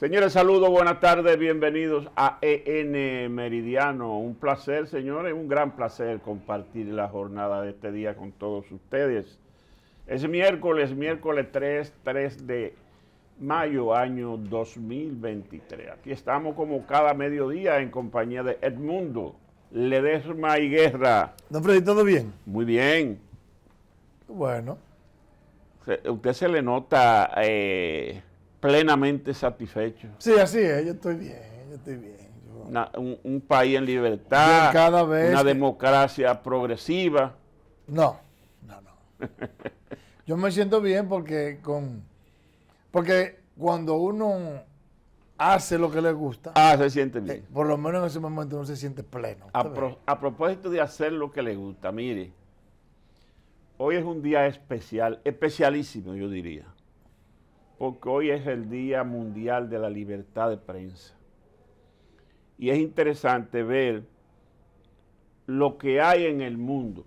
Señores, saludos, buenas tardes, bienvenidos a EN Meridiano. Un placer, señores, un gran placer compartir la jornada de este día con todos ustedes. Es miércoles, miércoles 3, 3 de mayo, año 2023. Aquí estamos como cada mediodía en compañía de Edmundo, Ledesma y Guerra. Don Freddy, ¿todo bien? Muy bien. Bueno. Usted se le nota... Eh, plenamente satisfecho. Sí, así es, yo estoy bien, yo estoy bien. un, país en libertad, una democracia progresiva. No, no, no. yo me siento bien porque con porque cuando uno hace lo que le gusta. Ah, se siente eh, bien. por lo menos en ese momento uno se siente pleno. a propósito de hacer lo que le gusta, mire, hoy es un día especial, especialísimo, yo diría porque hoy es el Día Mundial de la Libertad de Prensa. Y es interesante ver lo que hay en el mundo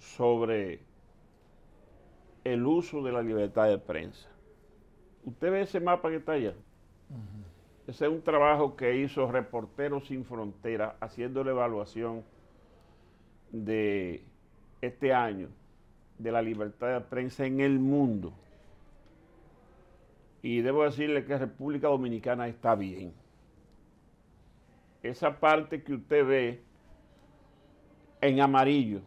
sobre el uso de la libertad de prensa. Usted ve ese mapa que está allá. Ese es un trabajo que hizo Reporteros Sin Fronteras haciendo la evaluación de este año de la libertad de prensa en el mundo y debo decirle que República Dominicana está bien. Esa parte que usted ve en amarillo,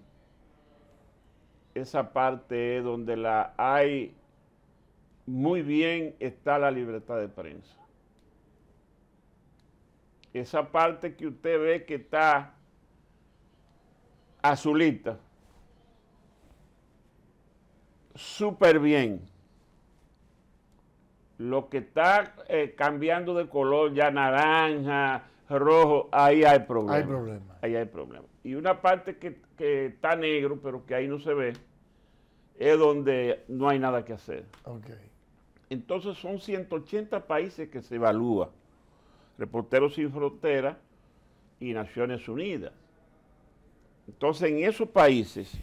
esa parte es donde la hay muy bien está la libertad de prensa. Esa parte que usted ve que está azulita, súper bien lo que está eh, cambiando de color, ya naranja, rojo, ahí hay problema. Hay problema. Ahí hay problema. Y una parte que, está negro, pero que ahí no se ve, es donde no hay nada que hacer. Okay. Entonces son 180 países que se evalúa. Reporteros sin Fronteras y Naciones Unidas. Entonces en esos países,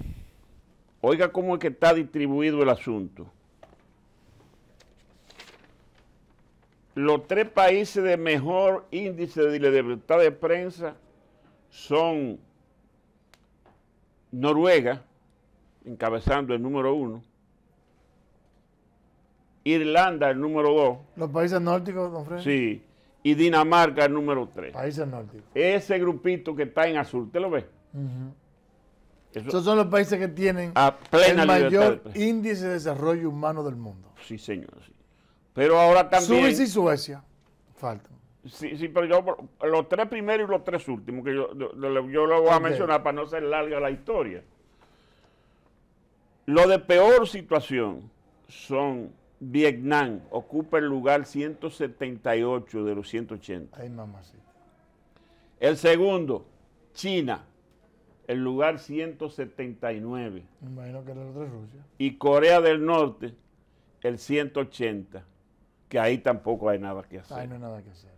oiga cómo es que está distribuido el asunto los tres países de mejor índice de libertad de prensa son Noruega, encabezando el número uno, Irlanda el número dos. Los países nórdicos, don Fred. Sí, y Dinamarca el número tres. Países nórdicos. Ese grupito que está en azul, ¿te lo ves? Esos son los países que tienen el mayor índice de desarrollo humano del mundo. Sí, señor, sí. Pero ahora también. Suiza y Suecia faltan. Sí, sí, pero yo, los tres primeros y los tres últimos, que yo, yo, lo voy a mencionar para no ser larga la historia. Lo de peor situación son Vietnam, ocupa el lugar 178 de los 180. Ay, sí. El segundo, China, el lugar 179. imagino que el otro Rusia. Y Corea del Norte, el 180 que ahí tampoco hay nada que hacer. Ahí no hay nada que hacer.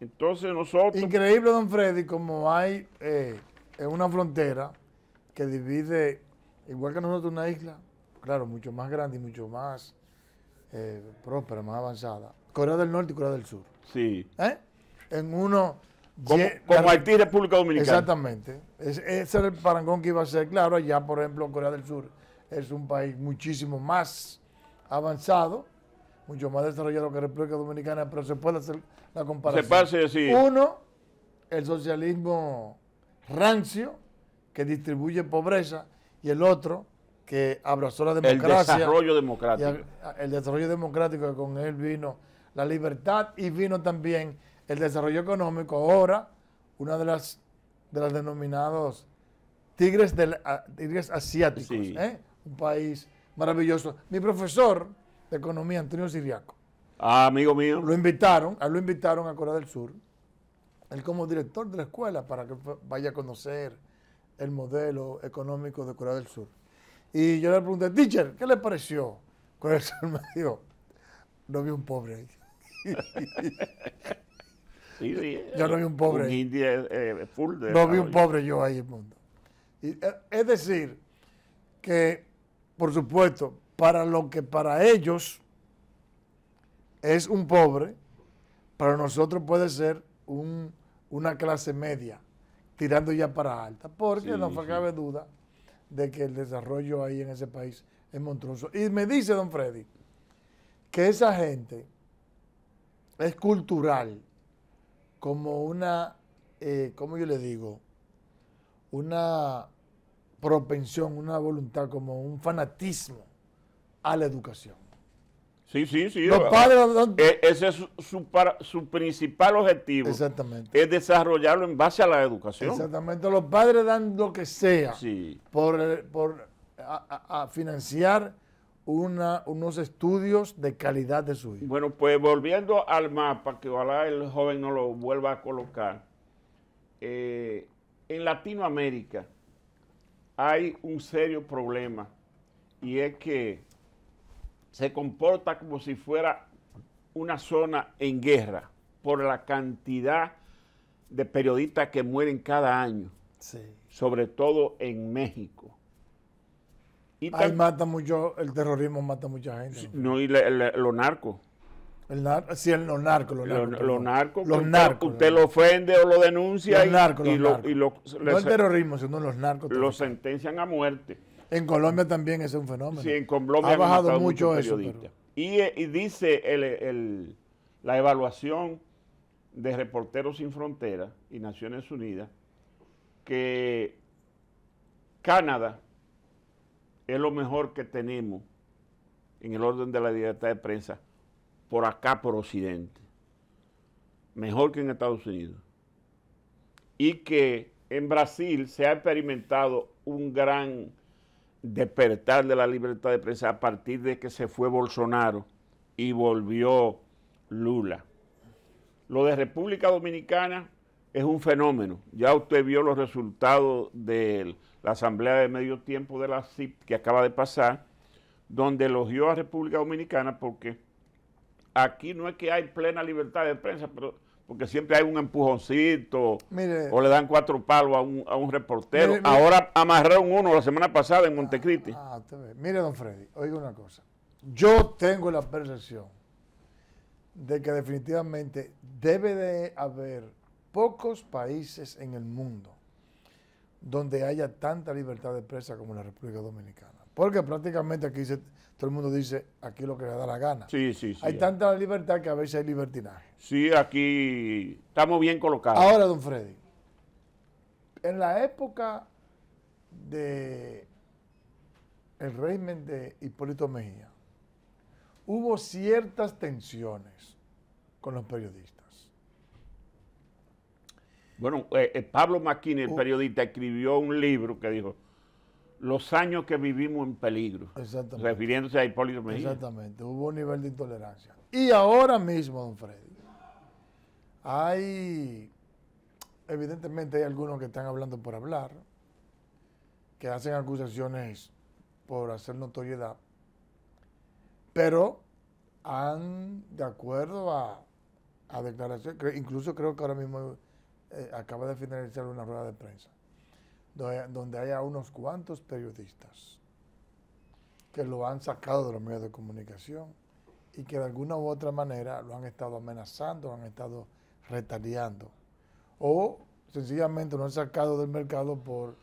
Entonces nosotros... Increíble, don Freddy, como hay eh, una frontera que divide, igual que nosotros, una isla, claro, mucho más grande y mucho más eh, próspera, más avanzada. Corea del Norte y Corea del Sur. Sí. ¿Eh? En uno... Como, Haití, República Dominicana. Exactamente. ese era el parangón que iba a ser. Claro, allá, por ejemplo, Corea del Sur es un país muchísimo más avanzado mucho más desarrollado que República Dominicana, pero se puede hacer la comparación. Se pase, decir. Uno, el socialismo rancio, que distribuye pobreza, y el otro, que abrazó la democracia. El desarrollo democrático. El, desarrollo democrático, que con él vino la libertad y vino también el desarrollo económico. Ahora, una de las, de las denominados tigres, del, tigres asiáticos, ¿eh? un país maravilloso. Mi profesor de Economía, Antonio Siriaco. Ah, amigo mío. Lo invitaron, a lo invitaron a Corea del Sur, él como director de la escuela, para que vaya a conocer el modelo económico de Corea del Sur. Y yo le pregunté, teacher, ¿qué le pareció? Corea del Sur me dijo, no vi un pobre ahí. yo no vi un pobre. Eh, eh, no vi un pobre yo ahí, en el mundo. Eh, es decir, que por supuesto, para lo que para ellos es un pobre, para nosotros puede ser una clase media, tirando ya para alta, porque no cabe duda de que el desarrollo ahí en ese país es monstruoso. Y me dice don Freddy que esa gente es cultural, como una, eh, ¿cómo yo le digo? Una propensión, una voluntad, como un fanatismo a la educación. Sí, sí, sí. Los ah, padres eh, ese es su, principal objetivo. Exactamente. Es desarrollarlo en base a la educación. Exactamente. Los padres dan lo que sea por, eh, por a, financiar unos estudios de calidad de su hijo. Bueno, pues volviendo al mapa, que ojalá el joven no lo vuelva a colocar. Eh, en Latinoamérica hay un serio problema y es que se comporta como si fuera una zona en guerra por la cantidad de periodistas que mueren cada año, sobre todo en México. Ahí mata mucho, el terrorismo mata mucha gente. No, y los narcos. sí, los narcos. Los narcos. los narcos. Usted, lo ofende o lo denuncia. Los y, narcos, los no el terrorismo, sino los narcos. Lo sentencian a muerte. En Colombia también es un fenómeno. Sí, en Colombia ha bajado mucho eso. Y, dice la evaluación de Reporteros Sin Fronteras y Naciones Unidas que Canadá es lo mejor que tenemos en el orden de la libertad de prensa por acá, por Occidente. Mejor que en Estados Unidos. Y que en Brasil se ha experimentado un gran despertar de la libertad de prensa a partir de que se fue Bolsonaro y volvió Lula. Lo de República Dominicana es un fenómeno. Ya usted vio los resultados de la Asamblea de Medio Tiempo de la CIP que acaba de pasar, donde elogió a República Dominicana porque aquí no es que hay plena libertad de prensa, pero porque siempre hay un empujoncito, o le dan cuatro palos a un, reportero. Ahora amarraron uno la semana pasada en Montecristi. Ah, mire, don Freddy, oiga una cosa. Yo tengo la percepción de que definitivamente debe de haber pocos países en el mundo donde haya tanta libertad de prensa como la República Dominicana. Porque prácticamente aquí todo el mundo dice, aquí lo que le da la gana. Sí, sí, sí. Hay tanta libertad que a veces hay libertinaje. Sí, aquí estamos bien colocados. Ahora, don Freddy, en la época de el régimen de Hipólito Mejía, hubo ciertas tensiones con los periodistas. Bueno, eh, eh, Pablo Maquini, el periodista, escribió un libro que dijo Los años que vivimos en peligro. Refiriéndose a Hipólito Mejía. Exactamente, hubo un nivel de intolerancia. Y ahora mismo, don Freddy hay, evidentemente hay algunos que están hablando por hablar, que hacen acusaciones por hacer notoriedad, pero han, de acuerdo a, a declaraciones, incluso creo que ahora mismo eh, acaba de finalizar una rueda de prensa, donde, hay haya unos cuantos periodistas que lo han sacado de los medios de comunicación y que de alguna u otra manera lo han estado amenazando, han estado retaliando, O sencillamente no han sacado del mercado por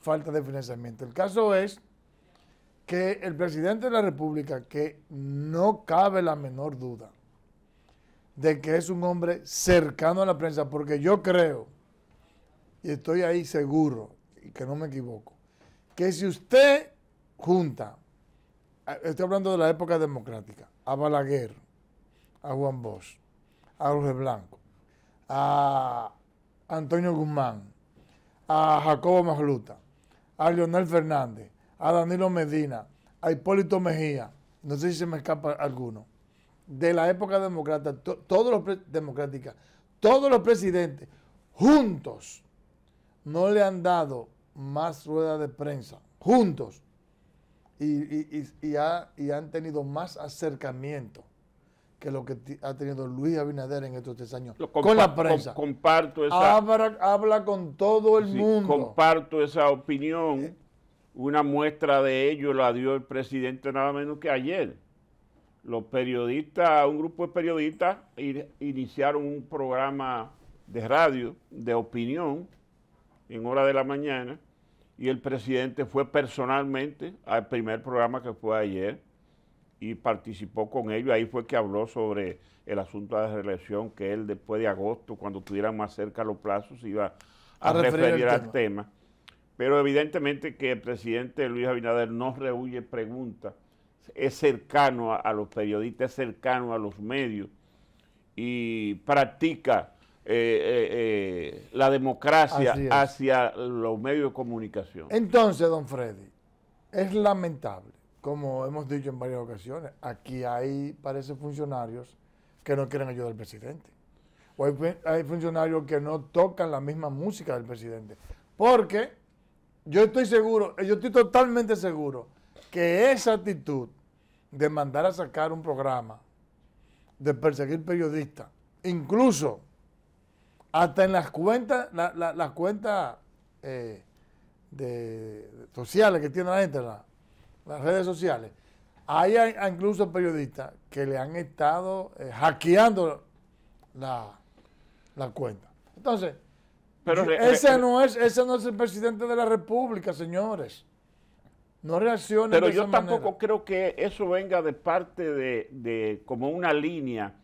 falta de financiamiento. El caso es que el presidente de la República, que no cabe la menor duda de que es un hombre cercano a la prensa, porque yo creo, y estoy ahí seguro, y que no me equivoco, que si usted junta, estoy hablando de la época democrática, a Balaguer, a Juan Bosch, a Jorge Blanco, a Antonio Guzmán, a Jacobo Majluta, a Leonel Fernández, a Danilo Medina, a Hipólito Mejía, no sé si se me escapa alguno, de la época democrata, todos los democrática, todos los presidentes juntos no le han dado más rueda de prensa, juntos, y, y, y han tenido más acercamiento que lo que ha tenido Luis Abinader en estos tres años. Con la prensa. comparto esa. Habla, con todo el mundo. Comparto esa opinión. Una muestra de ello la dio el presidente nada menos que ayer. Los periodistas, un grupo de periodistas iniciaron un programa de radio de opinión en hora de la mañana y el presidente fue personalmente al primer programa que fue ayer y participó con ellos. Ahí fue que habló sobre el asunto de la reelección, que él después de agosto, cuando estuvieran más cerca los plazos, iba a, referir, al tema. Pero evidentemente que el presidente Luis Abinader no rehuye preguntas, es cercano a, los periodistas, es cercano a los medios y practica eh, eh, eh, la democracia hacia los medios de comunicación. Entonces, don Freddy, es lamentable como hemos dicho en varias ocasiones, aquí hay, parece, funcionarios que no quieren ayudar al presidente. O hay, funcionarios que no tocan la misma música del presidente. Porque yo estoy seguro, eh, yo estoy totalmente seguro que esa actitud de mandar a sacar un programa, de perseguir periodistas, incluso hasta en las cuentas, las cuentas eh, sociales que tiene la gente, la, las redes sociales, hay incluso periodistas que le han estado eh, hackeando la, cuenta. Entonces, pero, ese, no es, ese no es el presidente de la República, señores. No reaccionen Pero yo tampoco creo que eso venga de parte de, como una línea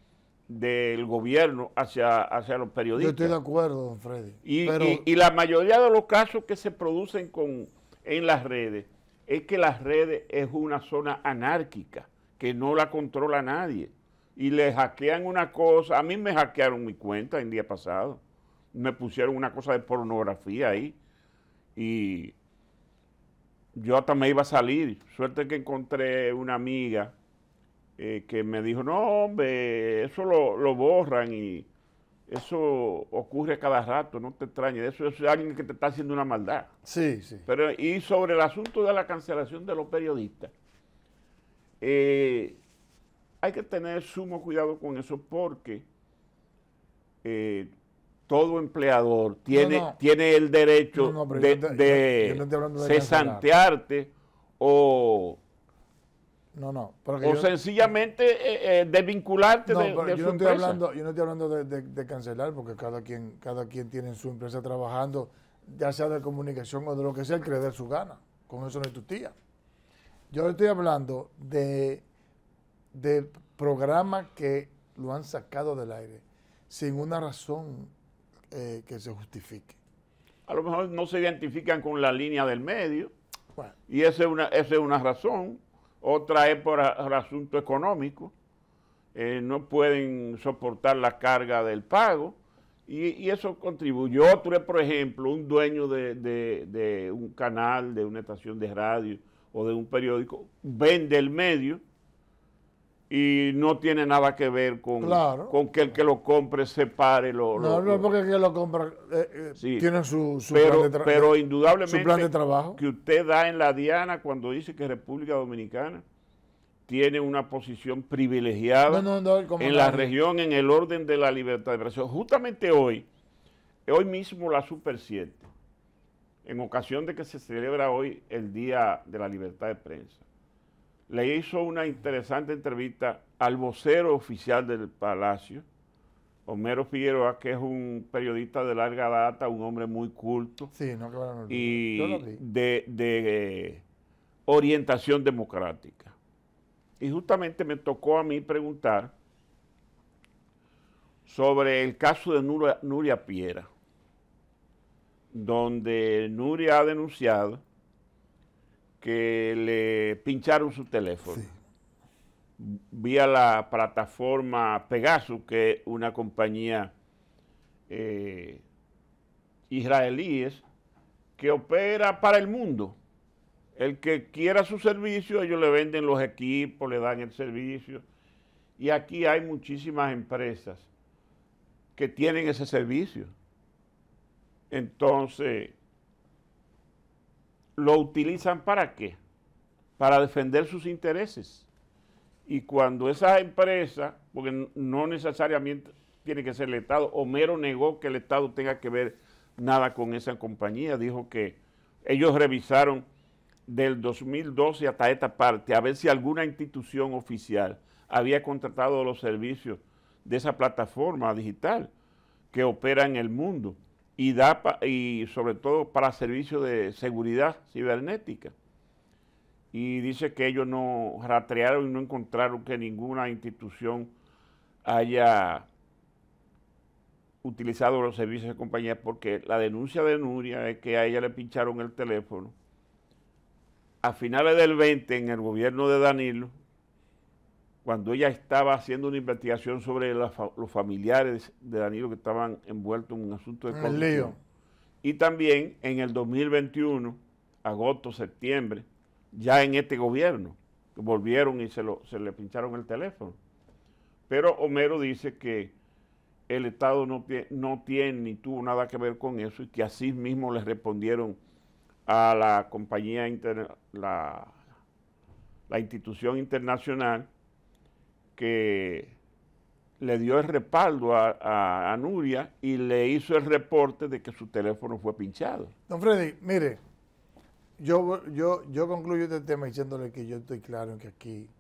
del gobierno hacia, los periodistas. Yo estoy de acuerdo, don Freddy. Y, la mayoría de los casos que se producen con, en las redes es que las redes es una zona anárquica, que no la controla nadie. Y le hackean una cosa, a mí me hackearon mi cuenta el día pasado, me pusieron una cosa de pornografía ahí y yo hasta me iba a salir. Suerte que encontré una amiga eh, que me dijo, no, hombre, eso lo, lo borran y eso ocurre cada rato, no te extrañes. Eso es alguien que te está haciendo una maldad. Sí, sí. Pero, y sobre el asunto de la cancelación de los periodistas, eh, hay que tener sumo cuidado con eso porque eh, todo empleador tiene, tiene el derecho de, de cesantearte o no, no. o sencillamente eh, eh, desvincularte de, yo no estoy Hablando, yo no estoy hablando de, cancelar, porque cada quien, cada quien tiene su empresa trabajando, ya sea de comunicación o de lo que sea, el creer su gana. Con eso no es tu tía. Yo estoy hablando de, de programas que lo han sacado del aire sin una razón eh, que se justifique. A lo mejor no se identifican con la línea del medio. Y esa es, una, esa es una razón otra es por, asunto económico, eh, no pueden soportar la carga del pago y, eso contribuye. Otro es, por ejemplo, un dueño de un canal, de una estación de radio o de un periódico, vende el medio y no tiene nada que ver con, con que el que lo compre separe lo, no, no porque el que lo compra eh, eh, tiene su, eh, plan de trabajo. pero indudablemente que usted da en la diana cuando dice que República Dominicana tiene una posición privilegiada en la región en el orden de la libertad de prensa. Justamente hoy, hoy mismo la Super 7, en ocasión de que se celebra hoy el Día de la Libertad de Prensa, le hizo una interesante entrevista al vocero oficial del Palacio, Homero Figueroa, que es un periodista de larga data, un hombre muy culto. y de, eh, orientación democrática. Y justamente me tocó a mí preguntar sobre el caso de Nuria, Nuria Piera, donde Nuria ha denunciado que le pincharon su teléfono. Vía la plataforma Pegasus, que es una compañía eh, israelíes que opera para el mundo. El que quiera su servicio, ellos le venden los equipos, le dan el servicio. Y aquí hay muchísimas empresas que tienen ese servicio. Entonces, lo utilizan para qué? Para defender sus intereses. Y cuando esa empresa, porque no necesariamente tiene que ser el Estado, Homero negó que el Estado tenga que ver nada con esa compañía, dijo que ellos revisaron del 2012 hasta esta parte, a ver si alguna institución oficial había contratado los servicios de esa plataforma digital que opera en el mundo y, y sobre todo para servicios de seguridad cibernética. Y dice que ellos no rastrearon y no encontraron que ninguna institución haya utilizado los servicios de compañía, porque la denuncia de Nuria es que a ella le pincharon el teléfono a finales del 20 en el gobierno de Danilo cuando ella estaba haciendo una investigación sobre los familiares de Danilo que estaban envueltos en un asunto de corrupción. Y también en el 2021, agosto, septiembre, ya en este gobierno, volvieron y se, le pincharon el teléfono. Pero Homero dice que el Estado no, no tiene ni tuvo nada que ver con eso y que así mismo le respondieron a la compañía, la, la institución internacional que le dio el respaldo a, Nuria y le hizo el reporte de que su teléfono fue pinchado. Don Freddy, mire, yo, yo, yo concluyo este tema diciéndole que yo estoy claro en que aquí,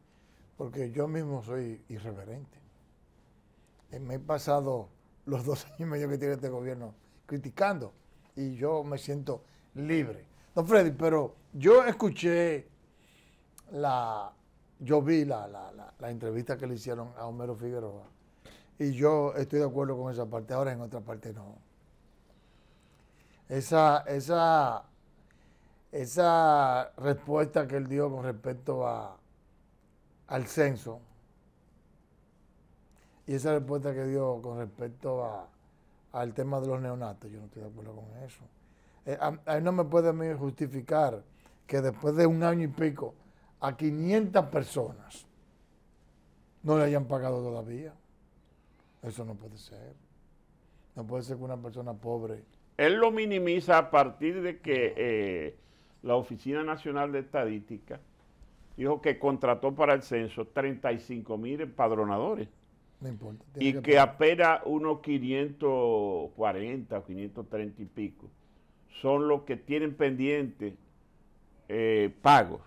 porque yo mismo soy irreverente. Eh, me he pasado los dos años y medio que tiene este gobierno criticando y yo me siento libre. Don Freddy, pero yo escuché la, yo vi la, la, la, entrevista que le hicieron a Homero Figueroa y yo estoy de acuerdo con esa parte, ahora en otra parte no. Esa, esa, esa respuesta que él dio con respecto a, al censo y esa respuesta que dio con respecto a, al tema de los neonatos, yo no estoy de acuerdo con eso. Eh, a, no me puede justificar que después de un año y pico a 500 personas no le hayan pagado todavía. Eso no puede ser. No puede ser que una persona pobre. Él lo minimiza a partir de que eh, la Oficina Nacional de Estadística dijo que contrató para el censo 35 mil empadronadores. No importa. Y que, apenas unos 540 530 y pico son los que tienen pendientes eh, pagos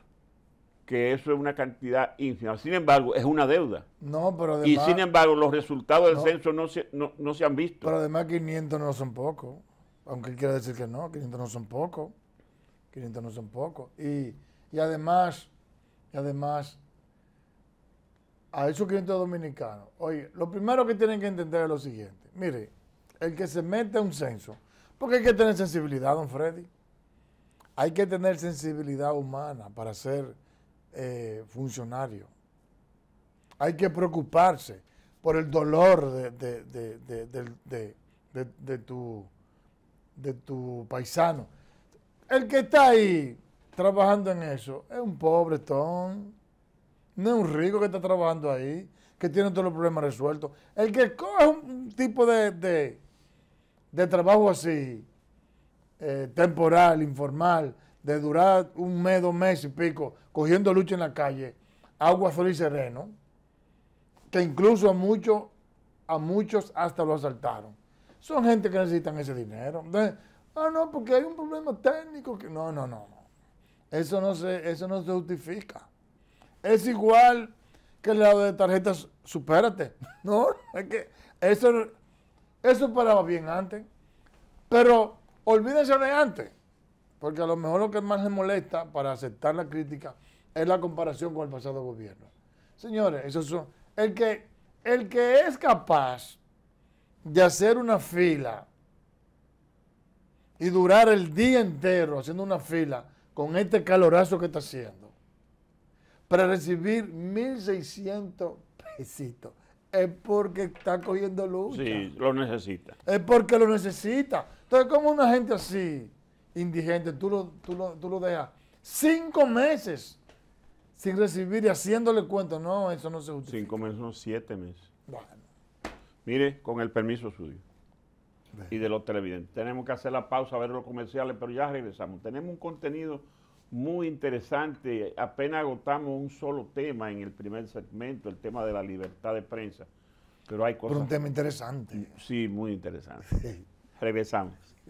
que eso es una cantidad ínfima. Sin embargo, es una deuda. No, Y sin embargo, los resultados del censo no se, no, se han visto. Pero además 500 no son pocos. Aunque él quiera decir que no, 500 no son pocos. 500 no son pocos. Y, además, y además, a esos 500 dominicanos, oye, lo primero que tienen que entender es lo siguiente. Mire, el que se mete a un censo, porque hay que tener sensibilidad, don Freddy. Hay que tener sensibilidad humana para ser eh, funcionario. Hay que preocuparse por el dolor de, de, tu, paisano. El que está ahí trabajando en eso es un pobre no es un rico que está trabajando ahí, que tiene todos los problemas resueltos. El que coge un tipo de, de trabajo así, eh, temporal, informal, de durar un mes, dos meses y pico, cogiendo lucha en la calle, agua, fría y sereno, que incluso a muchos, a muchos hasta lo asaltaron. Son gente que necesitan ese dinero. ah, no, porque hay un problema técnico que. No, no, no, Eso no se, eso no se justifica. Es igual que el lado de tarjetas, supérate. No, es que eso, eso paraba bien antes. Pero olvídense de antes porque a lo mejor lo que más le molesta para aceptar la crítica es la comparación con el pasado gobierno. Señores, eso son, el que, el que es capaz de hacer una fila y durar el día entero haciendo una fila con este calorazo que está haciendo para recibir 1.600 pesitos es porque está cogiendo luz. Sí, lo necesita. Es porque lo necesita. Entonces, ¿cómo una gente así indigente, tú lo, tú lo, dejas cinco meses sin recibir y haciéndole cuentos No, eso no se justifica. Cinco meses, son siete meses. Bueno. Mire, con el permiso suyo y de los televidentes. Tenemos que hacer la pausa, ver los comerciales, pero ya regresamos. Tenemos un contenido muy interesante. Apenas agotamos un solo tema en el primer segmento, el tema de la libertad de prensa. Pero hay cosas. un tema interesante. Sí, muy interesante. Regresamos.